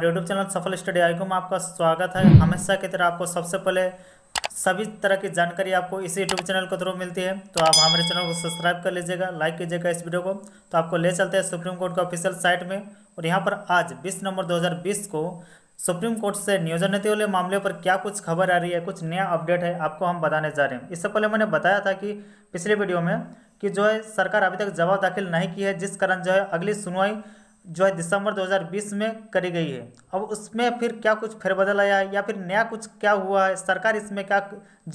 और YouTube channel Safal study I में आपका स्वागत है हमेशा की तरह आपको सबसे पहले सभी तरह की जानकारी आपको इसी यूट्यूब चैनल के थ्रू मिलती है तो आप हमारे चैनल को सब्सक्राइब कर लीजिएगा लाइक कीजिएगा इस वीडियो को तो आपको ले चलते हैं सुप्रीम कोर्ट का ऑफिशियल साइट में और यहाँ पर आज बीस नवंबर 2020 को सुप्रीम कोर्ट से नियोजन नीति वाले मामले पर क्या कुछ खबर आ रही है कुछ नया अपडेट है आपको हम बताने जा रहे हैं इससे पहले मैंने बताया था कि पिछले वीडियो में कि जो है सरकार अभी तक जवाब दाखिल नहीं की है जिस कारण जो है अगली सुनवाई जो है दिसंबर 2020 में करी गई है अब उसमें फिर क्या कुछ फेरबदल आया है या फिर नया कुछ क्या हुआ है सरकार इसमें क्या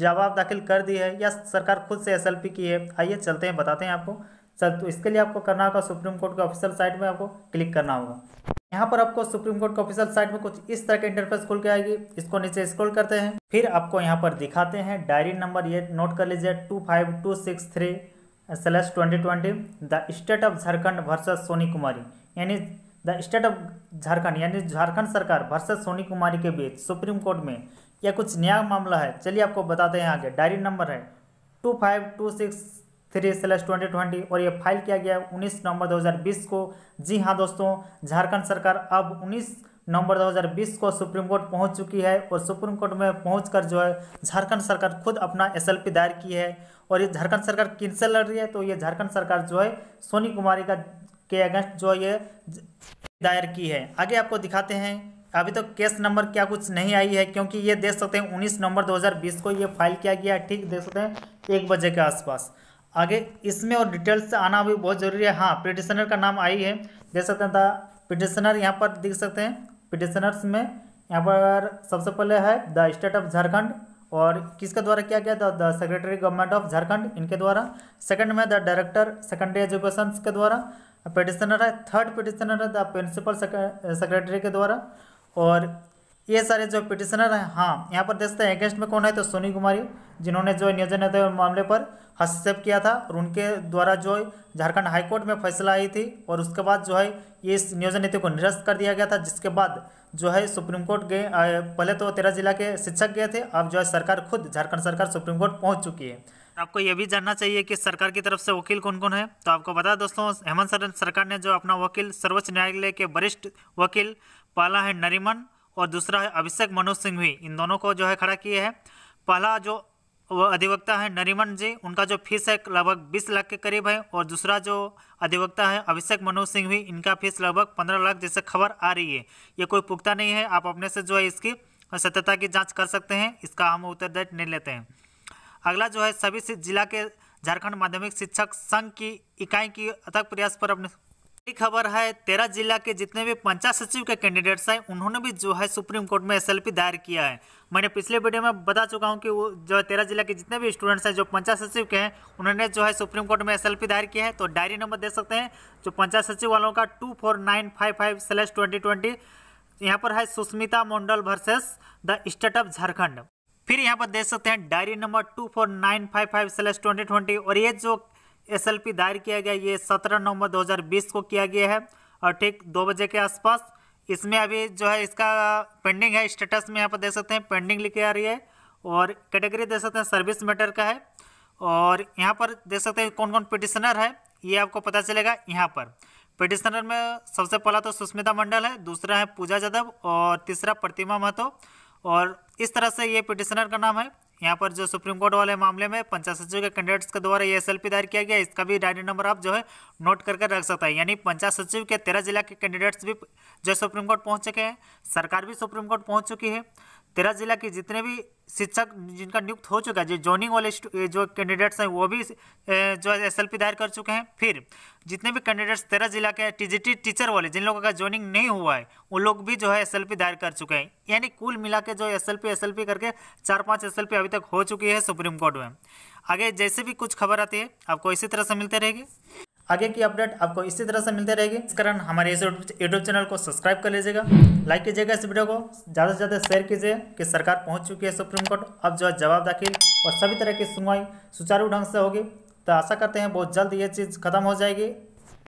जवाब दाखिल कर दी है या सरकार खुद से एस की है आइए चलते हैं बताते हैं आपको सर तो इसके लिए आपको करना होगा सुप्रीम कोर्ट के ऑफिशियल साइट में आपको क्लिक करना होगा यहाँ पर आपको सुप्रीम कोर्ट के ऑफिशियल साइट में कुछ इस तरह के इंटरफेस खुल के आएगी इसको नीचे स्क्रॉल करते हैं फिर आपको यहाँ पर दिखाते हैं डायरी नंबर ये नोट कर लीजिए two five two six three slash twenty twenty the state of Jharkhand versus Soni Kumari यानी द स्टेट ऑफ झारखंड यानी झारखंड सरकार वर्सेस सोनी कुमारी के बीच सुप्रीम कोर्ट में यह कुछ नया मामला है चलिए आपको बताते हैं आगे डायरी नंबर है two five two six three slash twenty twenty और ये फाइल किया गया है उन्नीस नवंबर बीस को जी हाँ दोस्तों झारखंड सरकार अब उन्नीस नवंबर 2020 को सुप्रीम कोर्ट पहुंच चुकी है और सुप्रीम कोर्ट में पहुंचकर जो है झारखंड सरकार खुद अपना एस दायर की है और ये झारखंड सरकार से लड़ रही है तो ये झारखंड सरकार जो है सोनी कुमारी का के अगेंस्ट जो ये दायर की है आगे आपको दिखाते हैं अभी तो केस नंबर क्या कुछ नहीं आई है क्योंकि ये देख सकते हैं 19 नवंबर 2020 को ये फाइल किया गया है ठीक देख सकते हैं एक बजे के आसपास आगे इसमें और डिटेल्स आना भी बहुत ज़रूरी है हाँ पिटिशनर का नाम आई है देख सकते हैं पिटिशनर यहाँ पर देख सकते हैं पिटिशनर्स में यहाँ पर सबसे पहले है द स्टेट ऑफ झारखंड और किसके द्वारा किया गया था the secretary government of Jharkhand इनके द्वारा सेकंड में द डायरेक्टर सेकेंडरी एजुकेशन के द्वारा पिटिशनर है थर्ड पिटिशनर है द प्रिंसिपल सेक्रेटरी के द्वारा और ये सारे जो पिटिशनर हैं हाँ यहाँ पर देखते हैं अगेंस्ट में कौन है तो सोनी कुमारी जिन्होंने जो नियोजन मामले पर हस्तक्षेप किया था और उनके द्वारा जो झारखंड हाईकोर्ट में फैसला आई थी और उसके बाद जो है ये इस नियोजन नीति को निरस्त कर दिया गया था जिसके बाद जो है सुप्रीम कोर्ट गए पहले तो तेरह जिला के शिक्षक गए थे अब जो है सरकार खुद झारखंड सरकार सुप्रीम कोर्ट पहुँच चुकी है तो आपको ये भी जानना चाहिए कि सरकार की तरफ से वकील कौन कौन है तो आपको बता दोस्तों हेमंत सरकार ने जो अपना वकील सर्वोच्च न्यायालय के वरिष्ठ वकील पाला है नरीमन और दूसरा है अभिषेक मनोज सिंघवी इन दोनों को जो है खड़ा किए हैं पहला जो अधिवक्ता है नरिमन जी उनका जो फीस है लगभग बीस लाख के करीब है और दूसरा जो अधिवक्ता है अभिषेक मनोज सिंह भी इनका फीस लगभग पंद्रह लाख जैसे खबर आ रही है ये कोई पुख्ता नहीं है आप अपने से जो है इसकी सत्यता की जांच कर सकते हैं इसका हम उत्तरदायित्व नहीं लेते हैं अगला जो है सभी जिला के झारखंड माध्यमिक शिक्षक संघ की इकाई की अथक प्रयास पर अपने बड़ी खबर है तेरह जिला के जितने भी पंचायत सचिव के कैंडिडेट्स हैं उन्होंने भी जो है सुप्रीम कोर्ट में एसएलपी दायर किया है मैंने पिछले वीडियो में बता चुका हूं कि वो जो तेरह जिला के जितने भी स्टूडेंट्स हैं जो पंचायत सचिव के हैं उन्होंने जो है सुप्रीम कोर्ट में एसएलपी दायर किया है तो डायरी नंबर दे सकते हैं जो पंचायत सचिव वालों का two four nine five five twenty twenty यहाँ पर है Sushmita Mandal versus the state of Jharkhand फिर यहाँ पर देख सकते हैं diary number two four nine five five slash twenty twenty और ये जो एसएलपी दायर किया गया ये सत्रह नवंबर 2020 को किया गया है और ठीक दो बजे के आसपास इसमें अभी जो है इसका पेंडिंग है स्टेटस में यहाँ पर दे सकते हैं पेंडिंग लिखी आ रही है और कैटेगरी दे सकते हैं सर्विस मैटर का है और यहाँ पर दे सकते हैं कौन कौन पिटिशनर है ये आपको पता चलेगा यहाँ पर पिटिशनर में सबसे पहला तो सुष्मिता मंडल है दूसरा है पूजा यादव और तीसरा प्रतिमा महतो और इस तरह से ये पिटिशनर का नाम है यहाँ पर जो सुप्रीम कोर्ट वाले मामले में पंचायत सचिव के कैंडिडेट्स के द्वारा ये एस दायर किया गया इसका भी डायरी नंबर आप जो है नोट करके रख सकते हैं यानी पंचायत सचिव के तेरह जिला के कैंडिडेट्स भी जो सुप्रीम कोर्ट पहुँच चुके हैं सरकार भी सुप्रीम कोर्ट पहुँच चुकी है तेरह जिला के जितने भी शिक्षक जिनका नियुक्त हो चुका है जो जॉइनिंग वाले जो कैंडिडेट्स हैं वो भी जो है एस दायर कर चुके हैं फिर जितने भी कैंडिडेट्स तेरह जिला के टीजीटी टीचर वाले जिन लोगों का जॉइनिंग नहीं हुआ है उन लोग भी जो है एस दायर कर चुके हैं यानी कुल मिला के जो एस एल करके चार पाँच एस अभी तक हो चुकी है सुप्रीम कोर्ट में आगे जैसे भी कुछ खबर आती है आपको इसी तरह से मिलते रहेगी आगे की अपडेट आपको इसी तरह से मिलते रहेगी इस कारण हमारे इस यूट्यूब चैनल को सब्सक्राइब कर लीजिएगा लाइक कीजिएगा इस वीडियो को ज़्यादा से ज़्यादा शेयर कीजिए कि सरकार पहुंच चुकी है सुप्रीम कोर्ट अब जो है जवाब दाखिल और सभी तरह की सुनवाई सुचारू ढंग से होगी तो आशा करते हैं बहुत जल्द ये चीज़ खत्म हो जाएगी